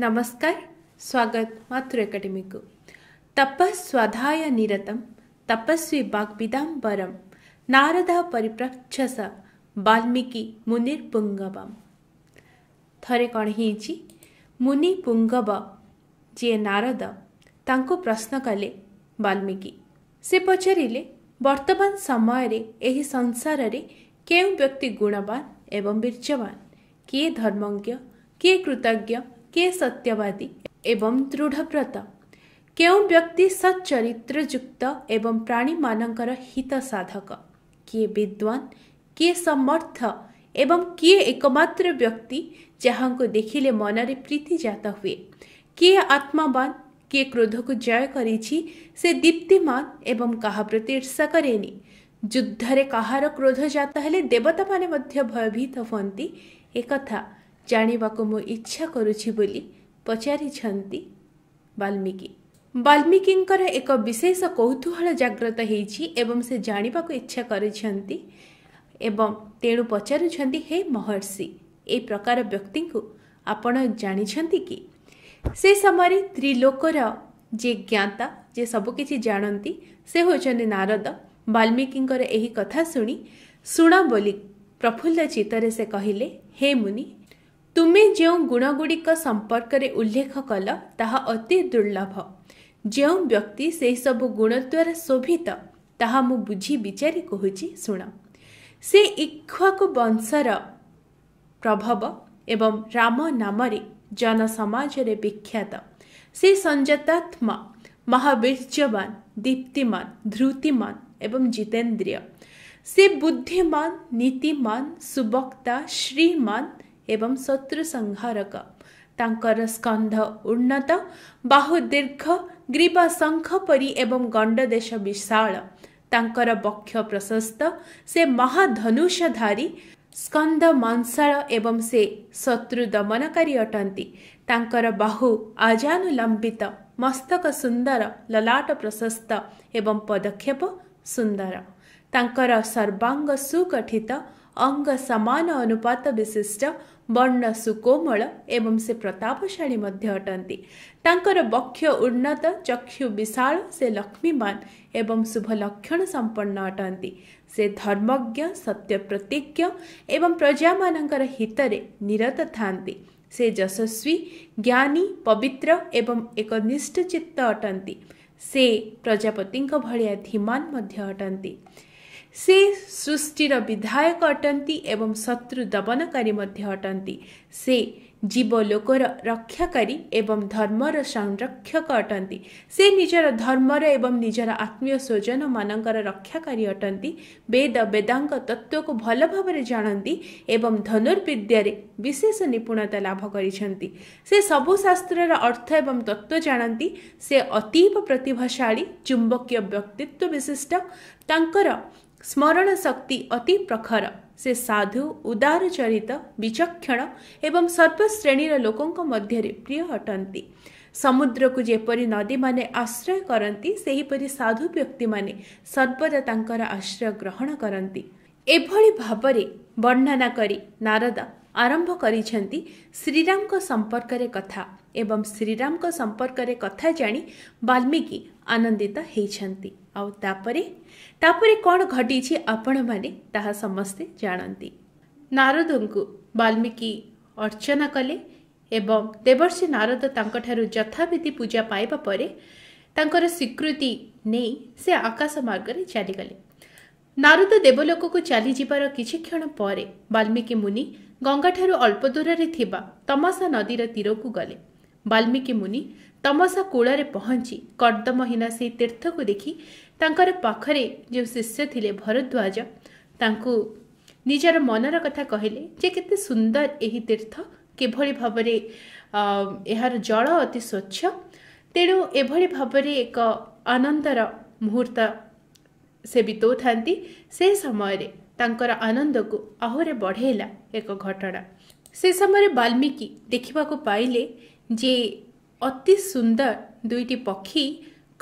नमस्कार स्वागत मातृ एकाडे तपस्वाध्या निरतम तपस्वी वागविदरम नारद परिप्राक्ष बाल्मिकी मुनिंग थर कण होई मुनिपुंगि नारद तांको प्रश्न कले वाल्क सी पचारे रे समोर व्यक्ति गुणवान एवं बीर्जवन कि धर्मज्ञ कि कृतज्ञ के सत्यवादी एवं दृढ़व्रत କେଉଁ ବ୍ୟକ୍ତି ସଚ୍ଚରିତ୍ରଯୁକ୍ତ ଏବଂ ପ୍ରାଣୀମାନଙ୍କର ହିତ ସାଧକ କିଏ ବିଦ୍ୱାନ କିଏ ସମର୍ଥ ଏବଂ କିଏ ଏକମାତ୍ର ବ୍ୟକ୍ତି ଯାହାଙ୍କୁ ଦେଖିଲେ ମନରେ ପ୍ରୀତିଜାତ ହୁଏ କିଏ ଆତ୍ମାବାନ କିଏ କ୍ରୋଧକୁ ଜୟ କରିଛି ସେ ଦୀପ୍ତିମାନ ଏବଂ କାହା ପ୍ରତି ଈର୍ଷା କରେନି ଯୁଦ୍ଧରେ କାହାର କ୍ରୋଧ ଜାତ ହେଲେ ଦେବତାମାନେ ମଧ୍ୟ ଭୟଭୀତ ହୁଅନ୍ତି ଏକଥା ଜାଣିବାକୁ ମୁଁ ଇଚ୍ଛା କରୁଛି ବୋଲି ପଚାରିଛନ୍ତି ବାଲ୍ମୀକି ବାଲ୍ମୀକିଙ୍କର ଏକ ବିଶେଷ କୌତୂହଳ ଜାଗ୍ରତ ହେଇଛି ଏବଂ ସେ ଜାଣିବାକୁ ଇଚ୍ଛା କରିଛନ୍ତି ଏବଂ ତେଣୁ ପଚାରୁଛନ୍ତି ହେ ମହର୍ଷି ଏହି ପ୍ରକାର ବ୍ୟକ୍ତିଙ୍କୁ ଆପଣ ଜାଣିଛନ୍ତି କି ସେ ସମୟରେ ତ୍ରିଲୋକର ଯିଏ ଜ୍ଞାତା ଯିଏ ସବୁକିଛି ଜାଣନ୍ତି ସେ ହେଉଛନ୍ତି ନାରଦ ବାଲ୍ମୀକିଙ୍କର ଏହି କଥା ଶୁଣି ଶୁଣ ବୋଲି ପ୍ରଫୁଲ୍ଲ ଚିତ୍ତରେ ସେ କହିଲେ ହେ ମୁନି ତୁମେ ଯେଉଁ ଗୁଣଗୁଡ଼ିକ ସମ୍ପର୍କରେ ଉଲ୍ଲେଖ କଲ ତାହା ଅତି ଦୁର୍ଲଭ ଯେଉଁ ବ୍ୟକ୍ତି ସେହିସବୁ ଗୁଣ ଦ୍ୱାରା ଶୋଭିତ ତାହା ମୁଁ ବୁଝି ବିଚାରି କହୁଛି ଶୁଣ ସେ ଇକ୍ଷ୍ୱାକୁ ବଂଶର ପ୍ରଭବ ଏବଂ ରାମ ନାମରେ ଜନସମାଜରେ ବିଖ୍ୟାତ ସେ ସଂଯତାତ୍ମା ମହାବୀର୍ଯ୍ୟବାନ ଦୀପ୍ତିମାନ ଧୃତିମାନ ଏବଂ ଜିତେନ୍ଦ୍ରିୟ ସେ ବୁଦ୍ଧିମାନ ନୀତିମାନ ସୁବକ୍ତା ଶ୍ରୀମାନ ଏବଂ ଶତ୍ରୁ ସଂହାରକ ତାଙ୍କର ସ୍କନ୍ଧ ଉନ୍ନତ ବାହୁ ଦୀର୍ଘ ଗ୍ରୀବ ଶଙ୍ଖ ପରି ଏବଂ ଗଣ୍ଡ ଦେଶ ବିଶାଳ ତାଙ୍କର ବକ୍ଷ ପ୍ରଶସ୍ତ ସେ ମହାଧନୁଷଧାରୀ ସ୍କନ୍ଧ ମଂସାଳ ଏବଂ ସେ ଶତ୍ରୁ ଦମନକାରୀ ଅଟନ୍ତି ତାଙ୍କର ବାହୁ ଆଜାନୁଲମ୍ବିତ ମସ୍ତକ ସୁନ୍ଦର ଲଲାଟ ପ୍ରଶସ୍ତ ଏବଂ ପଦକ୍ଷେପ ସୁନ୍ଦର ତାଙ୍କର ସର୍ବାଙ୍ଗ ସୁଗଠିତ ଅଙ୍ଗ ସମାନ ଅନୁପାତ ବିଶିଷ୍ଟ ବର୍ଣ୍ଣ ସୁକୋମଳ ଏବଂ ସେ ପ୍ରତାପଶାଳୀ ମଧ୍ୟ ଅଟନ୍ତି ତାଙ୍କର ବକ୍ଷ ଉନ୍ନତ ଚକ୍ଷୁ ବିଶାଳ ସେ ଲକ୍ଷ୍ମୀବାନ ଏବଂ ଶୁଭ ଲକ୍ଷଣ ସମ୍ପନ୍ନ ଅଟନ୍ତି ସେ ଧର୍ମଜ୍ଞ ସତ୍ୟ ପ୍ରତିଜ୍ଞ ଏବଂ ପ୍ରଜାମାନଙ୍କର ହିତରେ ନିରତ ଥାନ୍ତି ସେ ଯଶସ୍ୱୀ ଜ୍ଞାନୀ ପବିତ୍ର ଏବଂ ଏକ ନିଷ୍ଠଚିତ୍ତ ଅଟନ୍ତି ସେ ପ୍ରଜାପତିଙ୍କ ଭଳିଆ ଧୀମାନ ମଧ୍ୟ ଅଟନ୍ତି ସେ ସୃଷ୍ଟିର ବିଧାୟକ ଅଟନ୍ତି ଏବଂ ଶତ୍ରୁ ଦମନକାରୀ ମଧ୍ୟ ଅଟନ୍ତି ସେ ଜୀବଲୋକର ରକ୍ଷାକାରୀ ଏବଂ ଧର୍ମର ସଂରକ୍ଷକ ଅଟନ୍ତି ସେ ନିଜର ଧର୍ମର ଏବଂ ନିଜର ଆତ୍ମୀୟ ସ୍ୱଜନମାନଙ୍କର ରକ୍ଷାକାରୀ ଅଟନ୍ତି ବେଦ ବେଦାଙ୍କ ତତ୍ତ୍ୱକୁ ଭଲ ଭାବରେ ଜାଣନ୍ତି ଏବଂ ଧନୁର୍ବିଦ୍ୟାରେ ବିଶେଷ ନିପୁଣତା ଲାଭ କରିଛନ୍ତି ସେ ସବୁ ଶାସ୍ତ୍ରର ଅର୍ଥ ଏବଂ ତତ୍ତ୍ୱ ଜାଣନ୍ତି ସେ ଅତୀବ ପ୍ରତିଭାଶାଳୀ ଚୁମ୍ବକୀୟ ବ୍ୟକ୍ତିତ୍ୱ ବିଶିଷ୍ଟ ତାଙ୍କର ସ୍ମରଣ ଶକ୍ତି ଅତି ପ୍ରଖର ସେ ସାଧୁ ଉଦାର ଚରିତ ବିଚକ୍ଷଣ ଏବଂ ସର୍ବଶ୍ରେଣୀର ଲୋକଙ୍କ ମଧ୍ୟରେ ପ୍ରିୟ ଅଟନ୍ତି ସମୁଦ୍ରକୁ ଯେପରି ନଦୀମାନେ ଆଶ୍ରୟ କରନ୍ତି ସେହିପରି ସାଧୁ ବ୍ୟକ୍ତିମାନେ ସର୍ବଦା ତାଙ୍କର ଆଶ୍ରୟ ଗ୍ରହଣ କରନ୍ତି ଏଭଳି ଭାବରେ ବର୍ଣ୍ଣନା କରି ନାରଦ ଆରମ୍ଭ କରିଛନ୍ତି ଶ୍ରୀରାମଙ୍କ ସମ୍ପର୍କରେ କଥା ଏବଂ ଶ୍ରୀରାମଙ୍କ ସମ୍ପର୍କରେ କଥା ଜାଣି ବାଲ୍ମୀକି ଆନନ୍ଦିତ ହୋଇଛନ୍ତି ଆଉ ତାପରେ ତାପରେ କ'ଣ ଘଟିଛି ଆପଣମାନେ ତାହା ସମସ୍ତେ ଜାଣନ୍ତି ନାରଦଙ୍କୁ ବାଲ୍ମୀକି ଅର୍ଚ୍ଚନା କଲେ ଏବଂ ଦେବର୍ଷି ନାରଦ ତାଙ୍କଠାରୁ ଯଥାବିଧି ପୂଜା ପାଇବା ପରେ ତାଙ୍କର ସ୍ୱୀକୃତି ନେଇ ସେ ଆକାଶ ମାର୍ଗରେ ଚାଲିଗଲେ ନାରଦ ଦେବଲୋକକୁ ଚାଲିଯିବାର କିଛି କ୍ଷଣ ପରେ ବାଲ୍ମୀକି ମୁନି ଗଙ୍ଗାଠାରୁ ଅଳ୍ପ ଦୂରରେ ଥିବା ତମାସା ନଦୀର ତୀରକୁ ଗଲେ ବାଲ୍ମୀକି ମୁନି ତମସା କୂଳରେ ପହଞ୍ଚି କର୍ଦ୍ଦମହୀନା ସେହି ତୀର୍ଥକୁ ଦେଖି ତାଙ୍କର ପାଖରେ ଯେଉଁ ଶିଷ୍ୟ ଥିଲେ ଭରଦ୍ୱାଜ ତାଙ୍କୁ ନିଜର ମନର କଥା କହିଲେ ଯେ କେତେ ସୁନ୍ଦର ଏହି ତୀର୍ଥ କିଭଳି ଭାବରେ ଏହାର ଜଳ ଅତି ସ୍ୱଚ୍ଛ ତେଣୁ ଏଭଳି ଭାବରେ ଏକ ଆନନ୍ଦର ମୁହୂର୍ତ୍ତ ସେ ବିତାଉଥାନ୍ତି ସେ ସମୟରେ ତାଙ୍କର ଆନନ୍ଦକୁ ଆହୁରି ବଢ଼େଇଲା ଏକ ଘଟଣା ସେ ସମୟରେ ବାଲ୍ମୀକି ଦେଖିବାକୁ ପାଇଲେ ଯେ ଅତି ସୁନ୍ଦର ଦୁଇଟି ପକ୍ଷୀ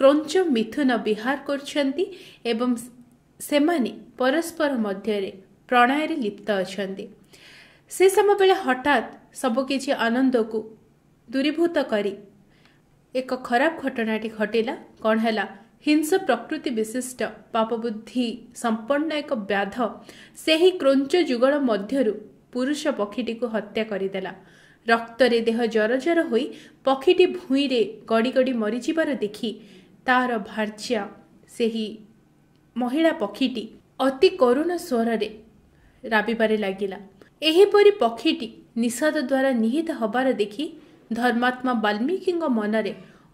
କ୍ରଞ୍ଚ ମିଥୁନ ବିହାର କରୁଛନ୍ତି ଏବଂ ସେମାନେ ପରସ୍ପର ମଧ୍ୟରେ ପ୍ରଣୟରେ ଲିପ୍ତ ଅଛନ୍ତି ସେ ସମୟବେଳେ ହଠାତ୍ ସବୁକିଛି ଆନନ୍ଦକୁ ଦୂରୀଭୂତ କରି ଏକ ଖରାପ ଘଟଣାଟି ଘଟିଲା କ'ଣ ହେଲା ହିଂସ ପ୍ରକୃତି ବିଶିଷ୍ଟ ପାପବୁଦ୍ଧି ସମ୍ପନ୍ନ ଏକ ବ୍ୟାଧ ସେହି କ୍ରୋଞ୍ଚ ଯୁଗଳ ମଧ୍ୟରୁ ପୁରୁଷ ପକ୍ଷୀଟିକୁ ହତ୍ୟା କରିଦେଲା ରକ୍ତରେ ଦେହ ଜରଜର ହୋଇ ପକ୍ଷୀଟି ଭୂଇଁରେ ଗଡ଼ି ଗଡ଼ି ମରିଯିବାର ଦେଖି ତାର ଭାର୍ଯ୍ୟ ସେହି ମହିଳା ପକ୍ଷୀଟି ଅତି କରୁଣ ସ୍ୱରରେ ରାବିବାରେ ଲାଗିଲା ଏହିପରି ପକ୍ଷୀଟି ନିଷାଦ ଦ୍ୱାରା ନିହିତ ହେବାର ଦେଖି ଧର୍ମାତ୍ମା ବାଲ୍ମୀକିଙ୍କ ମନରେ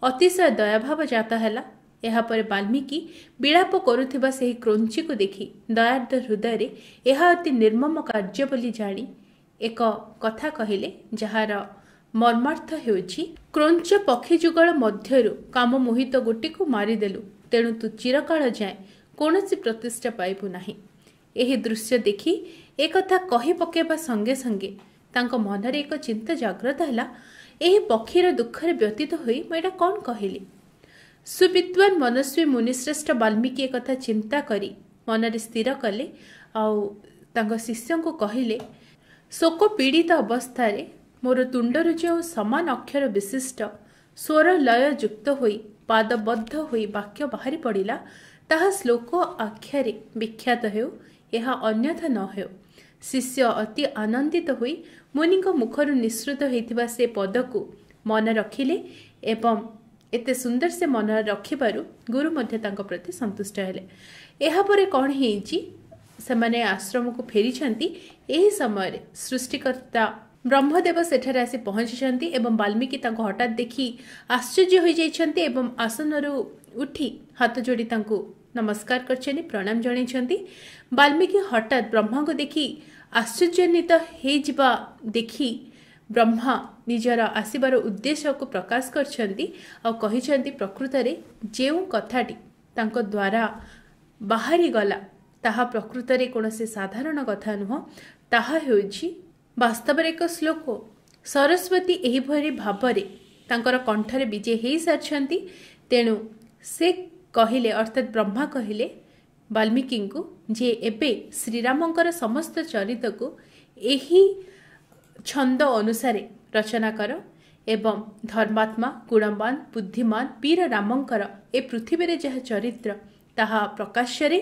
ଅତିଶୟ ଦୟାଭାବ ଜାତ ହେଲା ଏହାପରେ ବାଲ୍ମୀକି ବିଳାପ କରୁଥିବା ସେହି କ୍ରୁଞ୍ଚିକୁ ଦେଖି ଦୟାର୍ଦ୍ଧ ହୃଦୟରେ ଏହା ଅତି ନିର୍ମମ କାର୍ଯ୍ୟ ବୋଲି ଜାଣି ଏକ କଥା କହିଲେ ଯାହାର ମର୍ମାର୍ଥ ହେଉଛି କ୍ରୁଞ୍ଚ ପକ୍ଷୀ ଯୁଗଳ ମଧ୍ୟରୁ କାମ ମୋହିତ ଗୋଟିକୁ ମାରିଦେଲୁ ତେଣୁ ତୁ ଚିରକାଳ ଯାଏ କୌଣସି ପ୍ରତିଷ୍ଠା ପାଇବୁ ନାହିଁ ଏହି ଦୃଶ୍ୟ ଦେଖି ଏକଥା କହି ପକାଇବା ସଙ୍ଗେ ସଙ୍ଗେ ତାଙ୍କ ମନରେ ଏକ ଚିନ୍ତା ଜାଗ୍ରତ ହେଲା ଏହି ପକ୍ଷୀର ଦୁଃଖରେ ବ୍ୟତୀତ ହୋଇ ମୁଁ ଏଇଟା କ'ଣ କହିଲି ସୁବିଦ୍ୱାନ ମନସ୍ୱୀ ମୁନିଶ୍ରେଷ୍ଠ ବାଲ୍ମୀକି ଏକଥା ଚିନ୍ତା କରି ମନରେ ସ୍ଥିର କଲେ ଆଉ ତାଙ୍କ ଶିଷ୍ୟଙ୍କୁ କହିଲେ ଶୋକ ପୀଡ଼ିତ ଅବସ୍ଥାରେ ମୋର ତୁଣ୍ଡରୁ ଯେଉଁ ସମାନ ଅକ୍ଷର ବିଶିଷ୍ଟ ସ୍ୱର ଲୟ ଯୁକ୍ତ ହୋଇ ପାଦବଦ୍ଧ ହୋଇ ବାକ୍ୟ ବାହାରି ପଡ଼ିଲା ତାହା ଶ୍ଳୋକ ଆଖ୍ୟାରେ ବିଖ୍ୟାତ ହେଉ ଏହା ଅନ୍ୟଥା ନ ହେଉ ଶିଷ୍ୟ ଅତି ଆନନ୍ଦିତ ହୋଇ ମୁନିଙ୍କ ମୁଖରୁ ନିଃସୃତ ହୋଇଥିବା ସେ ପଦକୁ ମନେ ରଖିଲେ ଏବଂ ଏତେ ସୁନ୍ଦର ସେ ମନରେ ରଖିବାରୁ ଗୁରୁ ମଧ୍ୟ ତାଙ୍କ ପ୍ରତି ସନ୍ତୁଷ୍ଟ ହେଲେ ଏହାପରେ କ'ଣ ହେଇଛି ସେମାନେ ଆଶ୍ରମକୁ ଫେରିଛନ୍ତି ଏହି ସମୟରେ ସୃଷ୍ଟିକର୍ତ୍ତା ବ୍ରହ୍ମଦେବ ସେଠାରେ ଆସି ପହଞ୍ଚିଛନ୍ତି ଏବଂ ବାଲ୍ମୀକି ତାଙ୍କୁ ହଠାତ୍ ଦେଖି ଆଶ୍ଚର୍ଯ୍ୟ ହୋଇଯାଇଛନ୍ତି ଏବଂ ଆସନରୁ ଉଠି ହାତ ଯୋଡ଼ି ତାଙ୍କୁ ନମସ୍କାର କରିଛନ୍ତି ପ୍ରଣାମ ଜଣାଇଛନ୍ତି ବାଲ୍ମୀକି ହଠାତ୍ ବ୍ରହ୍ମାଙ୍କୁ ଦେଖି ଆଶ୍ଚର୍ଯ୍ୟାନ୍ୱିତ ହେଇଯିବା ଦେଖି ବ୍ରହ୍ମା ନିଜର ଆସିବାର ଉଦ୍ଦେଶ୍ୟକୁ ପ୍ରକାଶ କରିଛନ୍ତି ଆଉ କହିଛନ୍ତି ପ୍ରକୃତରେ ଯେଉଁ କଥାଟି ତାଙ୍କ ଦ୍ୱାରା ବାହାରିଗଲା ତାହା ପ୍ରକୃତରେ କୌଣସି ସାଧାରଣ କଥା ନୁହଁ ତାହା ହେଉଛି ବାସ୍ତବରେ ଏକ ଶ୍ଳୋକ ସରସ୍ୱତୀ ଏହିଭଳି ଭାବରେ ତାଙ୍କର କଣ୍ଠରେ ବିଜେ ହୋଇସାରିଛନ୍ତି ତେଣୁ ସେ କହିଲେ ଅର୍ଥାତ୍ ବ୍ରହ୍ମା କହିଲେ ବାଲ୍ମୀକିଙ୍କୁ ଯେ ଏବେ ଶ୍ରୀରାମଙ୍କର ସମସ୍ତ ଚରିତକୁ ଏହି ଛନ୍ଦ ଅନୁସାରେ ରଚନା କର ଏବଂ ଧର୍ମାତ୍ମା ଗୁଣବାନ ବୁଦ୍ଧିମାନ ବୀର ରାମଙ୍କର ଏ ପୃଥିବୀରେ ଯାହା ଚରିତ୍ର ତାହା ପ୍ରକାଶ୍ୟରେ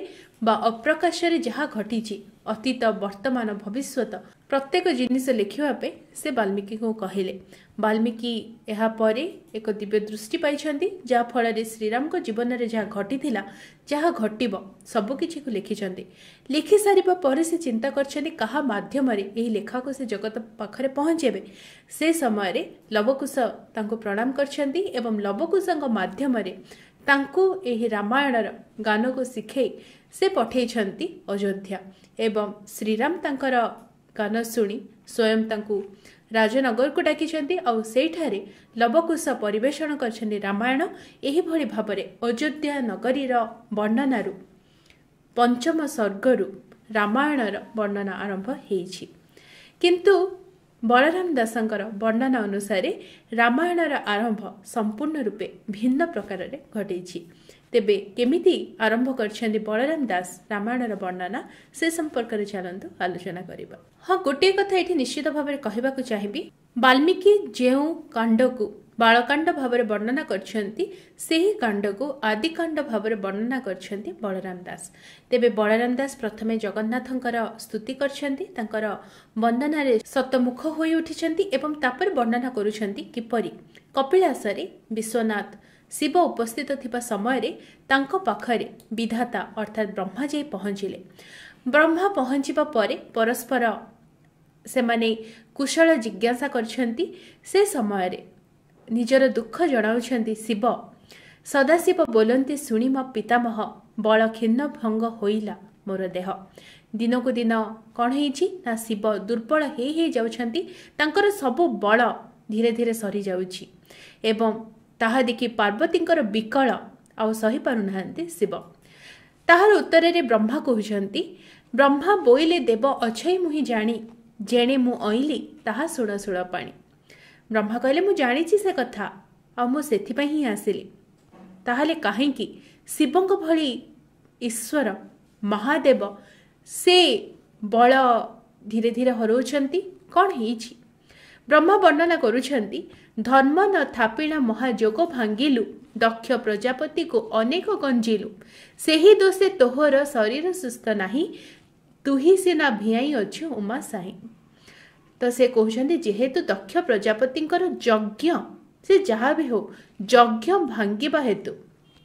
ବା ଅପ୍ରକାଶ୍ୟରେ ଯାହା ଘଟିଛି ଅତୀତ ବର୍ତ୍ତମାନ ଭବିଷ୍ୟତ ପ୍ରତ୍ୟେକ ଜିନିଷ ଲେଖିବା ପାଇଁ ସେ ବାଲ୍ମୀକିଙ୍କୁ କହିଲେ ବାଲ୍ମୀକି ଏହାପରେ ଏକ ଦିବ୍ୟ ଦୃଷ୍ଟି ପାଇଛନ୍ତି ଯାହାଫଳରେ ଶ୍ରୀରାମଙ୍କ ଜୀବନରେ ଯାହା ଘଟିଥିଲା ଯାହା ଘଟିବ ସବୁକିଛିକୁ ଲେଖିଛନ୍ତି ଲେଖିସାରିବା ପରେ ସେ ଚିନ୍ତା କରିଛନ୍ତି କାହା ମାଧ୍ୟମରେ ଏହି ଲେଖାକୁ ସେ ଜଗତ ପାଖରେ ପହଞ୍ଚେଇବେ ସେ ସମୟରେ ଲବକୁଶ ତାଙ୍କୁ ପ୍ରଣାମ କରିଛନ୍ତି ଏବଂ ଲବକୁଶଙ୍କ ମାଧ୍ୟମରେ ତାଙ୍କୁ ଏହି ରାମାୟଣର ଗାନକୁ ଶିଖେଇ ସେ ପଠେଇଛନ୍ତି ଅଯୋଧ୍ୟା ଏବଂ ଶ୍ରୀରାମ ତାଙ୍କର କନ ଶୁଣି ସ୍ୱୟଂ ତାଙ୍କୁ ରାଜନଗରକୁ ଡାକିଛନ୍ତି ଆଉ ସେଇଠାରେ ଲବକୁଶ ପରିବେଷଣ କରିଛନ୍ତି ରାମାୟଣ ଏହିଭଳି ଭାବରେ ଅଯୋଧ୍ୟା ନଗରୀର ବର୍ଣ୍ଣନାରୁ ପଞ୍ଚମ ସ୍ୱର୍ଗରୁ ରାମାୟଣର ବର୍ଣ୍ଣନା ଆରମ୍ଭ ହେଇଛି କିନ୍ତୁ ବଳରାମ ଦାସଙ୍କର ବର୍ଣ୍ଣନା ଅନୁସାରେ ରାମାୟଣର ଆରମ୍ଭ ସମ୍ପୂର୍ଣ୍ଣ ରୂପେ ଭିନ୍ନ ପ୍ରକାରରେ ଘଟିଛି ତେବେ କେମିତି ଆରମ୍ଭ କରିଛନ୍ତି ବଳରାମ ଦାସ ରାମାୟଣର ବର୍ଣ୍ଣନା ସେ ସମ୍ପର୍କରେ ଚାଲନ୍ତୁ ଆଲୋଚନା କରିବା ହଁ ଗୋଟିଏ କଥା ଏଠି ନିଶ୍ଚିତ ଭାବରେ କହିବାକୁ ଚାହିଁବି ବାଲ୍ମୀକି ଯେଉଁ କାଣ୍ଡକୁ ବାଳକାଣ୍ଡ ଭାବରେ ବର୍ଣ୍ଣନା କରିଛନ୍ତି ସେହି କାଣ୍ଡକୁ ଆଦିକାଣ୍ଡ ଭାବରେ ବର୍ଣ୍ଣନା କରିଛନ୍ତି ବଳରାମ ଦାସ ତେବେ ବଳରାମ ଦାସ ପ୍ରଥମେ ଜଗନ୍ନାଥଙ୍କର ସ୍ତୁତି କରିଛନ୍ତି ତାଙ୍କର ବନ୍ଦନାରେ ସତମୁଖ ହୋଇ ଉଠିଛନ୍ତି ଏବଂ ତାପରେ ବର୍ଣ୍ଣନା କରୁଛନ୍ତି କିପରି କପିଳାସରେ ବିଶ୍ୱନାଥ ଶିବ ଉପସ୍ଥିତ ଥିବା ସମୟରେ ତାଙ୍କ ପାଖରେ ବିଧାତା ଅର୍ଥାତ୍ ବ୍ରହ୍ମା ଯାଇ ପହଞ୍ଚିଲେ ବ୍ରହ୍ମା ପହଞ୍ଚିବା ପରେ ପରସ୍ପର ସେମାନେ କୁଶଳ ଜିଜ୍ଞାସା କରିଛନ୍ତି ସେ ସମୟରେ ନିଜର ଦୁଃଖ ଜଣାଉଛନ୍ତି ଶିବ ସଦାଶିବ ବୋଲନ୍ତି ଶୁଣି ମୋ ପିତାମହ ବଳ ଖିନ୍ନ ଭଙ୍ଗ ହୋଇଲା ମୋର ଦେହ ଦିନକୁ ଦିନ କ'ଣ ହେଇଛି ନା ଶିବ ଦୁର୍ବଳ ହେଇ ହେଇ ଯାଉଛନ୍ତି ତାଙ୍କର ସବୁ ବଳ ଧୀରେ ଧୀରେ ସରିଯାଉଛି ଏବଂ ताहा देखि पार्वती विकल आही पार ना शिव तहार उत्तर ब्रह्मा कहते ब्रह्मा बोले देव अछई मुहि जाणी जेणे मुली ता शुणशूल पाणी ब्रह्मा कहले मु जाणी से कथा आई ही आसली ताल कहीं शिव भर महादेव से बल धीरे धीरे हरा कौन है ବ୍ରହ୍ମା ବର୍ଣ୍ଣନା କରୁଛନ୍ତି ଧର୍ମ ନ ଥାପିଣା ମହାଯୋଗ ଭାଙ୍ଗିଲୁ ଦକ୍ଷ ପ୍ରଜାପତିକୁ ଅନେକ ଗଞ୍ଜିଲୁ ସେହି ଦୋଷେ ତୋହର ଶରୀର ସୁସ୍ଥ ନାହିଁ ତୁହି ସିନା ଭିଆଇ ଅଛୁ ଉମା ସାହିଁ ତ ସେ କହୁଛନ୍ତି ଯେହେତୁ ଦକ୍ଷ ପ୍ରଜାପତିଙ୍କର ଯଜ୍ଞ ସେ ଯାହା ବି ହେଉ ଯଜ୍ଞ ଭାଙ୍ଗିବା ହେତୁ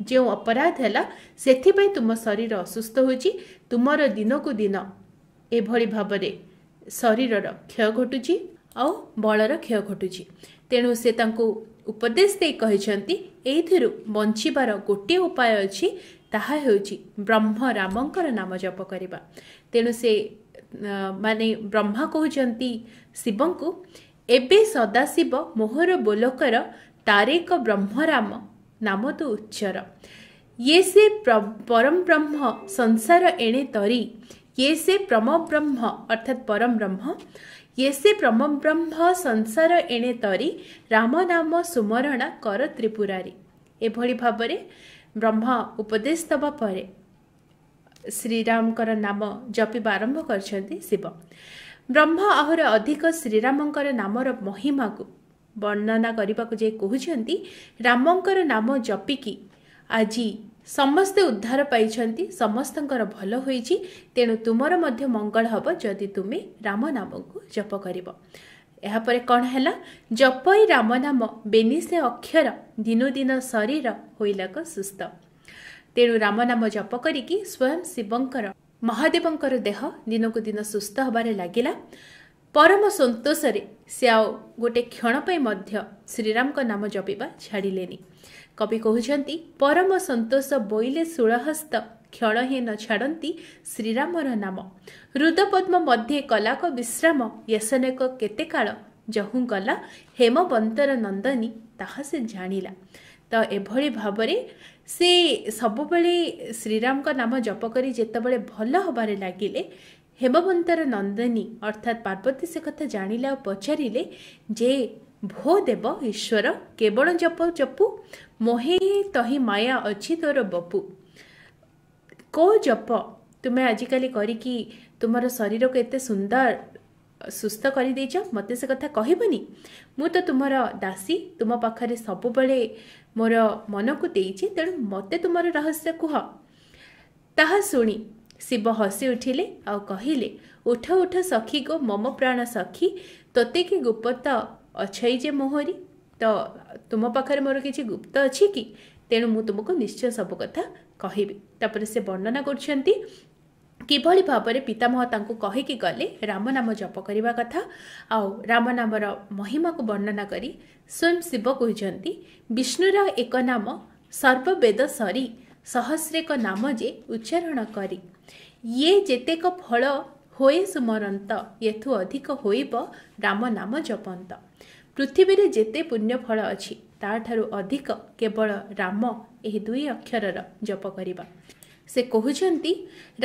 ଯେଉଁ ଅପରାଧ ହେଲା ସେଥିପାଇଁ ତୁମ ଶରୀର ଅସୁସ୍ଥ ହେଉଛି ତୁମର ଦିନକୁ ଦିନ ଏଭଳି ଭାବରେ ଶରୀରର କ୍ଷୟ ଘଟୁଛି ଆଉ ବଳର କ୍ଷୟ ଘଟୁଛି ତେଣୁ ସେ ତାଙ୍କୁ ଉପଦେଶ ଦେଇ କହିଛନ୍ତି ଏଇଥିରୁ ବଞ୍ଚିବାର ଗୋଟିଏ ଉପାୟ ଅଛି ତାହା ହେଉଛି ବ୍ରହ୍ମ ରାମଙ୍କର ନାମ ଜପ କରିବା ତେଣୁ ସେ ମାନେ ବ୍ରହ୍ମା କହୁଛନ୍ତି ଶିବଙ୍କୁ ଏବେ ସଦାଶିବ ମୋହର ବୋଲକର ତାରେକ ବ୍ରହ୍ମ ରାମ ନାମ ତ ଉଚ୍ଚର ଇଏ ସେ ପରମ ବ୍ରହ୍ମ ସଂସାର ଏଣେ ତରି ଇଏ ସେ ପ୍ରମ ବ୍ରହ୍ମ ଅର୍ଥାତ୍ ପରମ ବ୍ରହ୍ମ ୟେସେ ବ୍ରହ୍ମ ସଂସାର ଏଣେ ତରି ରାମ ନାମ ସୁମରଣା କର ତ୍ରିପୁରାରେ ଏଭଳି ଭାବରେ ବ୍ରହ୍ମ ଉପଦେଶ ଦେବା ପରେ ଶ୍ରୀରାମଙ୍କର ନାମ ଜପିବା ଆରମ୍ଭ କରିଛନ୍ତି ଶିବ ବ୍ରହ୍ମ ଆହୁରି ଅଧିକ ଶ୍ରୀରାମଙ୍କର ନାମର ମହିମାକୁ ବର୍ଣ୍ଣନା କରିବାକୁ ଯାଇ କହୁଛନ୍ତି ରାମଙ୍କର ନାମ ଜପିକି ଆଜି ସମସ୍ତେ ଉଦ୍ଧାର ପାଇଛନ୍ତି ସମସ୍ତଙ୍କର ଭଲ ହୋଇଛି ତେଣୁ ତୁମର ମଧ୍ୟ ମଙ୍ଗଳ ହେବ ଯଦି ତୁମେ ରାମ ନାମକୁ ଜପ କରିବ ଏହାପରେ କ'ଣ ହେଲା ଜପଇ ରାମ ନାମ ବେନିସେ ଅକ୍ଷର ଦିନୁ ଦିନ ଶରୀର ହୋଇଲାକ ସୁସ୍ଥ ତେଣୁ ରାମ ନାମ ଜପ କରିକି ସ୍ୱୟଂ ଶିବଙ୍କର ମହାଦେବଙ୍କର ଦେହ ଦିନକୁ ଦିନ ସୁସ୍ଥ ହେବାରେ ଲାଗିଲା ପରମ ସନ୍ତୋଷରେ ସେ ଆଉ ଗୋଟେ କ୍ଷଣ ପାଇଁ ମଧ୍ୟ ଶ୍ରୀରାମଙ୍କ ନାମ ଜପିବା ଛାଡ଼ିଲେନି କବି କହୁଛନ୍ତି ପରମ ସନ୍ତୋଷ ବୋଇଲେ ଷୋଳହସ୍ତ କ୍ଷଣ ହେ ନ ଛାଡ଼ନ୍ତି ଶ୍ରୀରାମର ନାମ ହୃଦପଦ୍ମ ମଧ୍ୟେ କଲାକ ବିଶ୍ରାମ ୟଶନେକ କେତେ କାଳ ଯହୁଁ ଗଲା ହେମବନ୍ତର ନନ୍ଦିନୀ ତାହା ସେ ଜାଣିଲା ତ ଏଭଳି ଭାବରେ ସେ ସବୁବେଳେ ଶ୍ରୀରାମଙ୍କ ନାମ ଜପ କରି ଯେତେବେଳେ ଭଲ ହେବାରେ ଲାଗିଲେ ହେମବନ୍ତର ନନ୍ଦିନୀ ଅର୍ଥାତ୍ ପାର୍ବତୀ ସେ କଥା ଜାଣିଲେ ଆଉ ପଚାରିଲେ ଯେ ଭୋ ଦେବ ଈଶ୍ୱର କେବଳ ଜପ ଜପୁ ମୋହେ ତହି ମାୟା ଅଛି ତୋର ବପୁ କେଉଁ ଜପ ତୁମେ ଆଜିକାଲି କରିକି ତୁମର ଶରୀରକୁ ଏତେ ସୁନ୍ଦର ସୁସ୍ଥ କରିଦେଇଛ ମୋତେ ସେ କଥା କହିବନି ମୁଁ ତ ତୁମର ଦାସୀ ତୁମ ପାଖରେ ସବୁବେଳେ ମୋର ମନକୁ ଦେଇଛି ତେଣୁ ମୋତେ ତୁମର ରହସ୍ୟ କୁହ ତାହା ଶୁଣି ଶିବ ହସି ଉଠିଲେ ଆଉ କହିଲେ ଉଠ ଉଠ ସଖୀ ଗୋ ମମ ପ୍ରାଣ ସଖୀ ତୋତେ କି ଗୋପତ ଅଛଇ ଯେ ମୋହରି ତ ତୁମ ପାଖରେ ମୋର କିଛି ଗୁପ୍ତ ଅଛି କି ତେଣୁ ମୁଁ ତୁମକୁ ନିଶ୍ଚୟ ସବୁ କଥା କହିବି ତାପରେ ସେ ବର୍ଣ୍ଣନା କରୁଛନ୍ତି କିଭଳି ଭାବରେ ପିତାମହ ତାଙ୍କୁ କହିକି ଗଲେ ରାମ ନାମ ଜପ କରିବା କଥା ଆଉ ରାମ ନାମର ମହିମାକୁ ବର୍ଣ୍ଣନା କରି ସ୍ୱୟଂ ଶିବ କହିଛନ୍ତି ବିଷ୍ଣୁର ଏକ ନାମ ସର୍ବବେଦ ସରି ସହସ୍ରେକ ନାମ ଯେ ଉଚ୍ଚାରଣ କରି ଇଏ ଯେତେକ ଫଳ ହୋଇ ସୁମରନ୍ତ ଏଥୁ ଅଧିକ ହୋଇବ ରାମ ନାମ ଜପନ୍ତ ପୃଥିବୀରେ ଯେତେ ପୁଣ୍ୟ ଫଳ ଅଛି ତାଠାରୁ ଅଧିକ କେବଳ ରାମ ଏହି ଦୁଇ ଅକ୍ଷରର ଜପ କରିବା ସେ କହୁଛନ୍ତି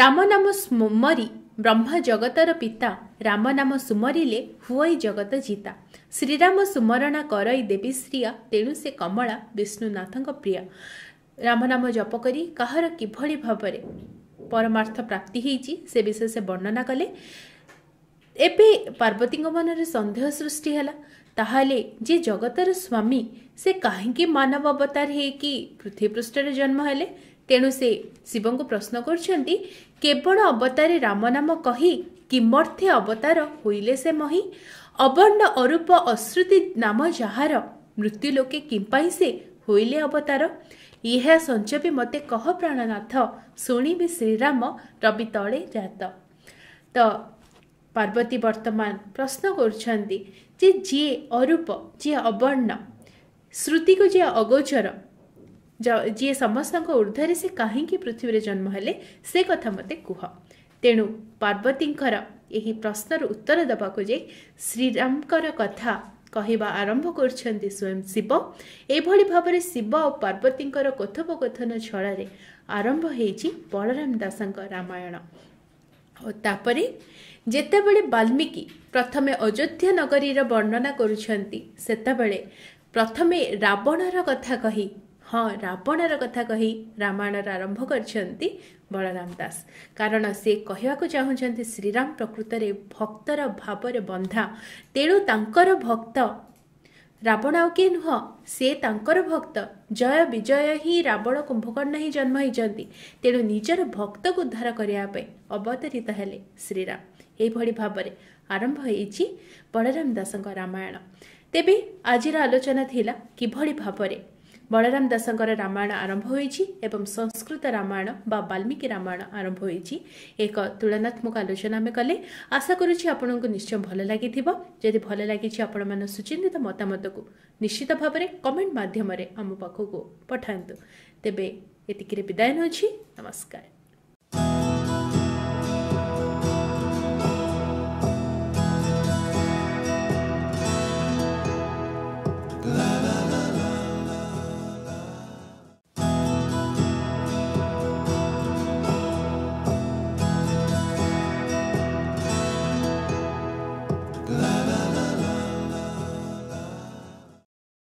ରାମ ନାମ ସ୍ମରି ବ୍ରହ୍ମା ଜଗତର ପିତା ରାମ ନାମ ସୁମରିଲେ ହୁଅଇ ଜଗତ ଜିତା ଶ୍ରୀରାମ ସୁମରଣା କରାଇ ଦେବୀ ଶ୍ରିୟା ତେଣୁ ସେ କମଳା ବିଷ୍ଣୁନାଥଙ୍କ ପ୍ରିୟ ରାମ ନାମ ଜପ କରି କାହାର କିଭଳି ଭାବରେ ପରମାର୍ଥ ପ୍ରାପ୍ତି ହୋଇଛି ସେ ବିଷୟ ସେ ବର୍ଣ୍ଣନା କଲେ ଏବେ ପାର୍ବତୀଙ୍କ ମନରେ ସନ୍ଦେହ ସୃଷ୍ଟି ହେଲା ତାହେଲେ ଯିଏ ଜଗତର ସ୍ୱାମୀ ସେ କାହିଁକି ମାନବ ଅବତାର ହୋଇକି ପୃଥିବୀ ପୃଷ୍ଠରେ ଜନ୍ମ ହେଲେ ତେଣୁ ସେ ଶିବଙ୍କୁ ପ୍ରଶ୍ନ କରୁଛନ୍ତି କେବଳ ଅବତାରେ ରାମ ନାମ କହି କିମର୍ଥେ ଅବତାର ହୋଇଲେ ସେ ମହି ଅବର୍ଣ୍ଣ ଅରୂପ ଅଶ୍ରୁତି ନାମ ଯାହାର ମୃତ୍ୟୁ ଲୋକେ କିପାଇଁ ସେ ହୋଇଲେ ଅବତାର ଏହା ସଞ୍ଜବି ମୋତେ କହ ପ୍ରାଣନାଥ ଶୁଣିବି ଶ୍ରୀରାମ ରବି ତଳେ ଜାତ ତ ପାର୍ବତୀ ବର୍ତ୍ତମାନ ପ୍ରଶ୍ନ କରୁଛନ୍ତି ଯେ ଯିଏ ଅରୂପ ଯିଏ ଅବର୍ଣ୍ଣ ଶ୍ରୁତିକୁ ଯିଏ ଅଗୋଚର ଯିଏ ସମସ୍ତଙ୍କ ଉର୍ଦ୍ଧ୍ୱରେ ସେ କାହିଁକି ପୃଥିବୀରେ ଜନ୍ମ ହେଲେ ସେ କଥା ମୋତେ କୁହ ତେଣୁ ପାର୍ବତୀଙ୍କର ଏହି ପ୍ରଶ୍ନର ଉତ୍ତର ଦେବାକୁ ଯାଇ ଶ୍ରୀରାମଙ୍କର କଥା କହିବା ଆରମ୍ଭ କରୁଛନ୍ତି ସ୍ୱୟଂ ଶିବ ଏଭଳି ଭାବରେ ଶିବ ଆଉ ପାର୍ବତୀଙ୍କର କଥୋପକଥନ ଛଳରେ ଆରମ୍ଭ ହେଇଛି ବଳରାମ ଦାସଙ୍କ ରାମାୟଣ ଓ ତାପରେ ଯେତେବେଳେ ବାଲ୍ମୀକି ପ୍ରଥମେ ଅଯୋଧ୍ୟା ନଗରୀର ବର୍ଣ୍ଣନା କରୁଛନ୍ତି ସେତେବେଳେ ପ୍ରଥମେ ରାବଣର କଥା କହି ହଁ ରାବଣର କଥା କହି ରାମାୟଣର ଆରମ୍ଭ କରିଛନ୍ତି ବଳରାମ ଦାସ କାରଣ ସେ କହିବାକୁ ଚାହୁଁଛନ୍ତି ଶ୍ରୀରାମ ପ୍ରକୃତରେ ଭକ୍ତର ଭାବରେ ବନ୍ଧା ତେଣୁ ତାଙ୍କର ଭକ୍ତ ରାବଣ ଆଉ କିଏ ନୁହଁ ସେ ତାଙ୍କର ଭକ୍ତ ଜୟ ବିଜୟ ହିଁ ରାବଣ କୁମ୍ଭକର୍ଣ୍ଣ ହିଁ ଜନ୍ମ ହୋଇଛନ୍ତି ତେଣୁ ନିଜର ଭକ୍ତକୁ ଉଦ୍ଧାର କରିବା ପାଇଁ ଅବତରିତ ହେଲେ ଶ୍ରୀରାମ ଏହିଭଳି ଭାବରେ ଆରମ୍ଭ ହୋଇଛି ବଳରାମ ଦାସଙ୍କ ରାମାୟଣ ତେବେ ଆଜିର ଆଲୋଚନା ଥିଲା କିଭଳି ଭାବରେ ବଳରାମ ଦାସଙ୍କର ରାମାୟଣ ଆରମ୍ଭ ହୋଇଛି ଏବଂ ସଂସ୍କୃତ ରାମାୟଣ ବା ବାଲ୍ମୀକି ରାମାୟଣ ଆରମ୍ଭ ହୋଇଛି ଏକ ତୁଳନାତ୍ମକ ଆଲୋଚନା ଆମେ କଲେ ଆଶା କରୁଛି ଆପଣଙ୍କୁ ନିଶ୍ଚୟ ଭଲ ଲାଗିଥିବ ଯଦି ଭଲ ଲାଗିଛି ଆପଣମାନ ସୁଚିନ୍ତିତ ମତାମତକୁ ନିଶ୍ଚିତ ଭାବରେ କମେଣ୍ଟ ମାଧ୍ୟମରେ ଆମ ପାଖକୁ ପଠାନ୍ତୁ ତେବେ ଏତିକିରେ ବିଦାୟ ନେଉଛି ନମସ୍କାର